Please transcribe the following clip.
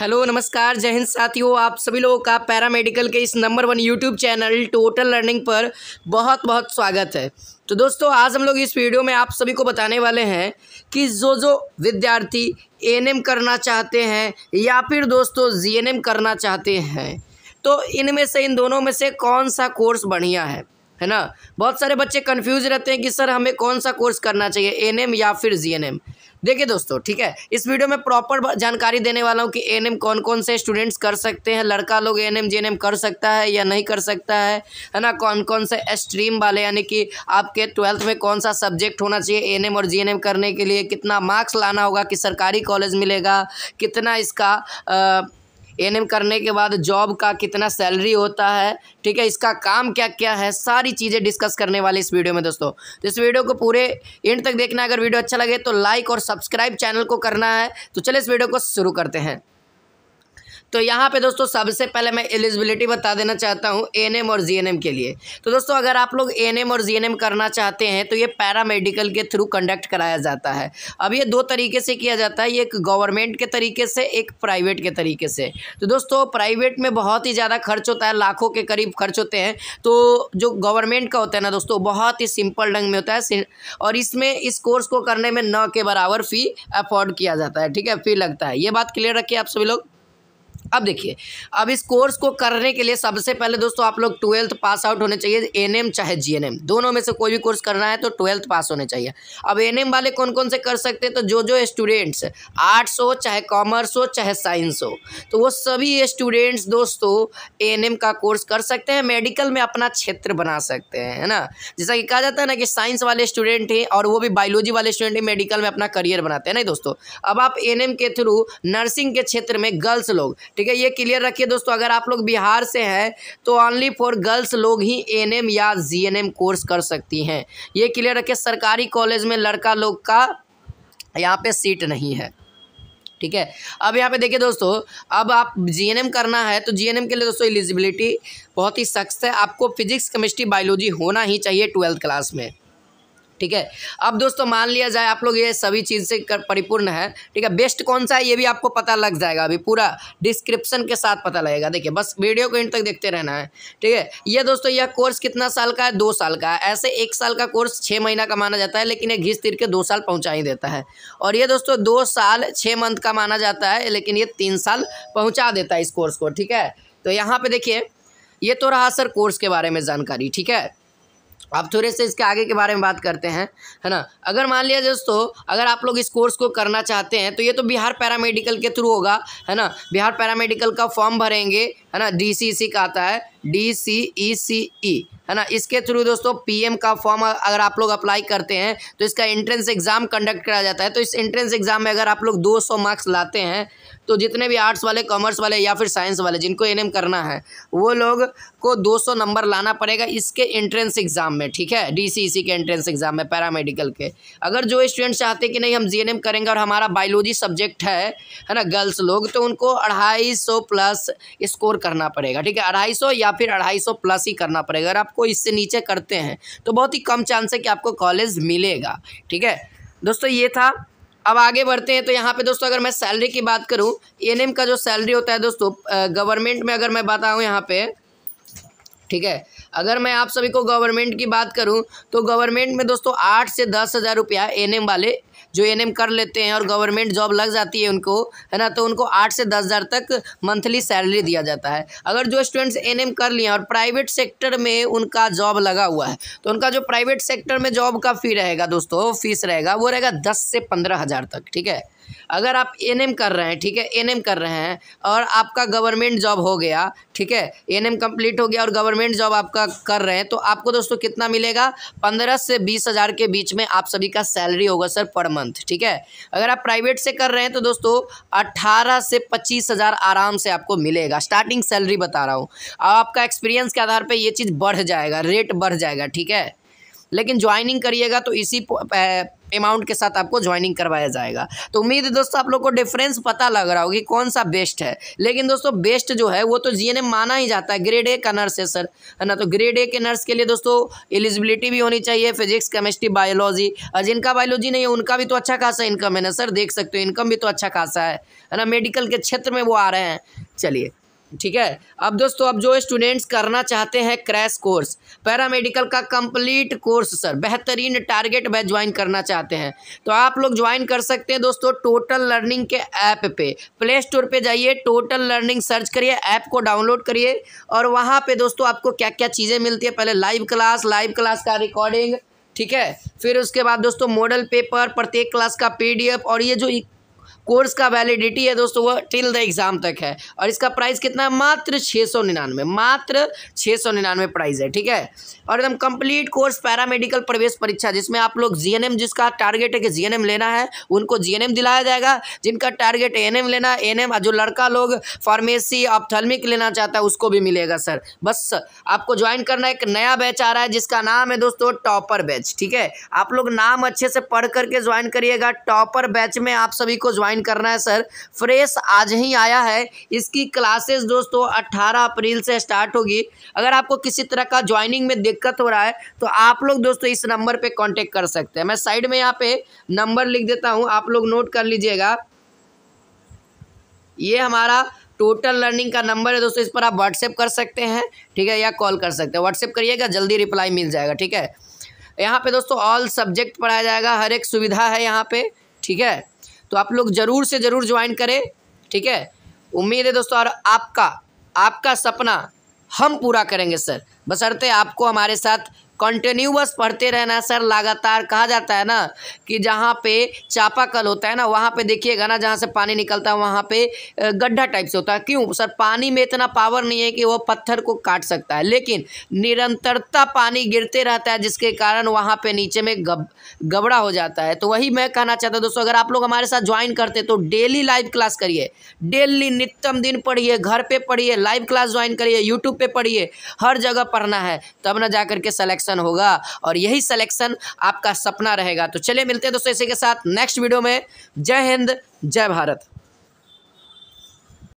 hello नमस्कार जय हिंद साथियों आप सभी लोगों का पैरामेडिकल के इस number one YouTube channel total learning पर बहुत बहुत स्वागत है तो दोस्तों आज हम लोग इस वीडियो में आप सभी को बताने वाले हैं कि जो जो विद्यार्थी एनएम करना चाहते हैं या फिर दोस्तों जीएनएम करना चाहते हैं तो इनमें से इन दोनों में से कौन सा कोर्स बढ़िया है है ना बहुत सारे बच्चे कन्फ्यूज़ रहते हैं कि सर हमें कौन सा कोर्स करना चाहिए एन या फिर जी देखिए दोस्तों ठीक है इस वीडियो में प्रॉपर जानकारी देने वाला हूँ कि एन कौन कौन से स्टूडेंट्स कर सकते हैं लड़का लोग एन एम कर सकता है या नहीं कर सकता है है ना कौन कौन से स्ट्रीम वाले यानी कि आपके ट्वेल्थ में कौन सा सब्जेक्ट होना चाहिए एन और जी करने के लिए कितना मार्क्स लाना होगा कि सरकारी कॉलेज मिलेगा कितना इसका आ, एन करने के बाद जॉब का कितना सैलरी होता है ठीक है इसका काम क्या क्या है सारी चीज़ें डिस्कस करने वाले इस वीडियो में दोस्तों तो इस वीडियो को पूरे एंड तक देखना अगर वीडियो अच्छा लगे तो लाइक और सब्सक्राइब चैनल को करना है तो चलिए इस वीडियो को शुरू करते हैं तो यहाँ पे दोस्तों सबसे पहले मैं एलिजिबिलिटी बता देना चाहता हूँ एम और जीएनएम के लिए तो दोस्तों अगर आप लोग एम और जीएनएम करना चाहते हैं तो ये पैरामेडिकल के थ्रू कंडक्ट कराया जाता है अब ये दो तरीके से किया जाता है ये एक गवर्नमेंट के तरीके से एक प्राइवेट के तरीके से तो दोस्तों प्राइवेट में बहुत ही ज़्यादा खर्च होता है लाखों के करीब खर्च होते हैं तो जो गवर्नमेंट का होता है ना दोस्तों बहुत ही सिंपल ढंग में होता है और इसमें इस कोर्स को करने में न के बराबर फ़ी अफोर्ड किया जाता है ठीक है फ़ी लगता है ये बात क्लियर रखिए आप सभी लोग अब देखिए अब इस कोर्स को करने के लिए सबसे पहले दोस्तों आप लोग ट्वेल्थ पास आउट होने चाहिए एन चाहे जी दोनों में से कोई भी कोर्स करना है तो ट्वेल्थ पास होने चाहिए अब एन वाले कौन कौन से कर सकते हैं तो जो जो स्टूडेंट्स आर्ट्स हो चाहे कॉमर्स हो चाहे साइंस हो तो वो सभी स्टूडेंट्स दोस्तों एन का कोर्स कर सकते हैं मेडिकल में अपना क्षेत्र बना सकते हैं है ना जैसा कि कहा जाता है ना कि साइंस वाले स्टूडेंट हैं और वो भी बायोलॉजी वाले स्टूडेंट हैं मेडिकल में अपना करियर बनाते हैं ना दोस्तों अब आप एन के थ्रू नर्सिंग के क्षेत्र में गर्ल्स लोग ठीक है ये क्लियर रखिए दोस्तों अगर आप लोग बिहार से हैं तो ऑनली फॉर गर्ल्स लोग ही एन या जी कोर्स कर सकती हैं ये क्लियर रखिए सरकारी कॉलेज में लड़का लोग का यहाँ पे सीट नहीं है ठीक है अब यहाँ पे देखिए दोस्तों अब आप जीएनएम करना है तो जीएनएम के लिए दोस्तों एलिजिबिलिटी बहुत ही सख्त है आपको फिजिक्स केमिस्ट्री बायोलॉजी होना ही चाहिए ट्वेल्थ क्लास में ठीक है अब दोस्तों मान लिया जाए आप लोग ये सभी चीज़ से परिपूर्ण है ठीक है बेस्ट कौन सा है ये भी आपको पता लग जाएगा अभी पूरा डिस्क्रिप्शन के साथ पता लगेगा देखिए बस वीडियो को इंट तक देखते रहना है ठीक है ये दोस्तों यह कोर्स कितना साल का है दो साल का है ऐसे एक साल का कोर्स छः महीना का माना जाता है लेकिन ये घिस तिर के दो साल पहुँचा ही देता है और ये दोस्तों दो साल छः मंथ का माना जाता है लेकिन ये तीन साल पहुँचा देता है इस कोर्स को ठीक है तो यहाँ पर देखिए ये तो रहा सर कोर्स के बारे में जानकारी ठीक है आप थोड़े से इसके आगे के बारे में बात करते हैं है ना अगर मान लिया दोस्तों अगर आप लोग इस कोर्स को करना चाहते हैं तो ये तो बिहार पैरामेडिकल के थ्रू होगा है ना बिहार पैरामेडिकल का फॉर्म भरेंगे है ना डीसीसी का आता है डी सी ई सी ई है ना इसके थ्रू दोस्तों पीएम का फॉर्म अगर आप लोग अप्लाई करते हैं तो इसका एंट्रेंस एग्ज़ाम कंडक्ट कराया जाता है तो इस एंट्रेंस एग्ज़ाम में अगर आप लोग 200 मार्क्स लाते हैं तो जितने भी आर्ट्स वाले कॉमर्स वाले या फिर साइंस वाले जिनको एन करना है वो लोग को 200 नंबर लाना पड़ेगा इसके एंट्रेंस एग्ज़ाम में ठीक है डी e के एंट्रेंस एग्ज़ाम में पैरामेडिकल के अगर जो स्टूडेंट चाहते कि नहीं हम जी करेंगे और हमारा बायोलॉजी सब्जेक्ट है है ना गर्ल्स लोग तो उनको अढ़ाई प्लस स्कोर करना पड़ेगा ठीक है अढ़ाई या फिर अढ़ाई सौ प्लस ही करना पड़ेगा अगर आपको इससे नीचे करते हैं तो बहुत ही कम चांस है कि आपको कॉलेज मिलेगा ठीक है दोस्तों ये था अब आगे बढ़ते हैं तो यहाँ पे दोस्तों अगर मैं सैलरी की बात करूँ एन का जो सैलरी होता है दोस्तों गवर्नमेंट में अगर मैं बताऊँ यहाँ पे ठीक है अगर मैं आप सभी को गवर्नमेंट की बात करूं तो गवर्नमेंट में दोस्तों आठ से दस हज़ार रुपया एन वाले जो एन कर लेते हैं और गवर्नमेंट जॉब लग जाती है उनको है ना तो उनको आठ से दस हज़ार तक मंथली सैलरी दिया जाता है अगर जो स्टूडेंट्स एन कर लिए और प्राइवेट सेक्टर में उनका जॉब लगा हुआ है तो उनका जो प्राइवेट सेक्टर में जॉब का फ़ी रहेगा दोस्तों फीस रहेगा वो रहेगा दस से पंद्रह हज़ार तक ठीक है अगर आप एन कर रहे हैं ठीक है एन कर रहे हैं और आपका गवर्नमेंट जॉब हो गया ठीक है एन एम हो गया और गवर्नमेंट जॉब आपका कर रहे हैं तो आपको दोस्तों कितना मिलेगा पंद्रह से बीस के बीच में आप सभी का सैलरी होगा सर पर पर मंथ ठीक है अगर आप प्राइवेट से कर रहे हैं तो दोस्तों अट्ठारह से पच्चीस हज़ार आराम से आपको मिलेगा स्टार्टिंग सैलरी बता रहा हूँ आपका एक्सपीरियंस के आधार पर ये चीज़ बढ़ जाएगा रेट बढ़ जाएगा ठीक है लेकिन ज्वाइनिंग करिएगा तो इसी अमाउंट के साथ आपको ज्वाइनिंग करवाया जाएगा तो उम्मीद है दोस्तों आप लोग को डिफरेंस पता लग रहा होगी कौन सा बेस्ट है लेकिन दोस्तों बेस्ट जो है वो तो जी माना ही जाता है ग्रेड ए का नर्स है सर है ना तो ग्रेड ए के नर्स के लिए दोस्तों एलिजिबिलिटी भी होनी चाहिए फिजिक्स केमिस्ट्री बायोलॉजी और जिनका बायोलॉजी नहीं है उनका भी तो अच्छा खासा इनकम है ना सर देख सकते हो इनकम भी तो अच्छा खासा है है ना मेडिकल के क्षेत्र में वो आ रहे हैं चलिए ठीक है अब दोस्तों अब जो स्टूडेंट्स करना चाहते हैं क्रैश कोर्स पैरामेडिकल का कंप्लीट कोर्स सर बेहतरीन टारगेट बैच ज्वाइन करना चाहते हैं तो आप लोग ज्वाइन कर सकते हैं दोस्तों टोटल लर्निंग के ऐप पे प्ले स्टोर पे जाइए टोटल लर्निंग सर्च करिए ऐप को डाउनलोड करिए और वहाँ पर दोस्तों आपको क्या क्या चीज़ें मिलती है पहले लाइव क्लास लाइव क्लास का रिकॉर्डिंग ठीक है फिर उसके बाद दोस्तों मॉडल पेपर प्रत्येक क्लास का पी और ये जो कोर्स का वैलिडिटी है दोस्तों वो टिल द एग्ज़ाम तक है और इसका प्राइस कितना है मात्र छः सौ निन्यानवे मात्र छः सौ निन्यानवे प्राइस है ठीक है और एकदम कंप्लीट कोर्स पैरामेडिकल प्रवेश परीक्षा जिसमें आप लोग जीएनएम जिसका टारगेट है कि जीएनएम लेना है उनको जीएनएम दिलाया जाएगा जिनका टारगेट एएनएम लेना है एएनएम जो लड़का लोग फार्मेसी ऑप्थलमिक लेना चाहता है उसको भी मिलेगा सर बस आपको ज्वाइन करना एक नया बैच आ रहा है जिसका नाम है दोस्तों टॉपर बैच ठीक है आप लोग नाम अच्छे से पढ़ करके ज्वाइन करिएगा टॉपर बैच में आप सभी को ज्वाइन ज्वाइन करना है सर फ्रेश आज ही आया है इसकी क्लासेस दोस्तों 18 अप्रैल से स्टार्ट होगी अगर आपको किसी तरह का ज्वाइनिंग में दिक्कत हो रहा है तो आप लोग दोस्तों इस नंबर पर कॉन्टेक्ट कर सकते हैं मैं साइड में यहाँ पे नंबर लिख देता हूँ आप लोग नोट कर लीजिएगा ये हमारा टोटल लर्निंग का नंबर है दोस्तों इस पर आप व्हाट्सएप कर सकते हैं ठीक है या कॉल कर सकते हैं व्हाट्सएप करिएगा जल्दी रिप्लाई मिल जाएगा ठीक है यहाँ पे दोस्तों ऑल सब्जेक्ट पढ़ाया जाएगा हर एक सुविधा है यहाँ पे ठीक है तो आप लोग ज़रूर से ज़रूर ज्वाइन करें ठीक है उम्मीद है दोस्तों और आपका आपका सपना हम पूरा करेंगे सर बसरते आपको हमारे साथ कंटिन्यूस पढ़ते रहना सर लगातार कहा जाता है ना कि जहाँ पे चापाकल होता है ना वहाँ पे देखिएगा ना जहाँ से पानी निकलता है वहाँ पे गड्ढा टाइप से होता है क्यों सर पानी में इतना पावर नहीं है कि वो पत्थर को काट सकता है लेकिन निरंतरता पानी गिरते रहता है जिसके कारण वहाँ पे नीचे में गब गबड़ा हो जाता है तो वही मैं कहना चाहता हूँ दोस्तों अगर आप लोग हमारे साथ ज्वाइन करते तो डेली लाइव क्लास करिए डेली नित्यम दिन पढ़िए घर पर पढ़िए लाइव क्लास ज्वाइन करिए यूट्यूब पर पढ़िए हर जगह पढ़ना है तब ना जा करके सेलेक्ट सिलेक्शन होगा और यही सिलेक्शन आपका सपना रहेगा तो चलिए मिलते हैं दोस्तों इसी के साथ नेक्स्ट वीडियो में जय हिंद जय भारत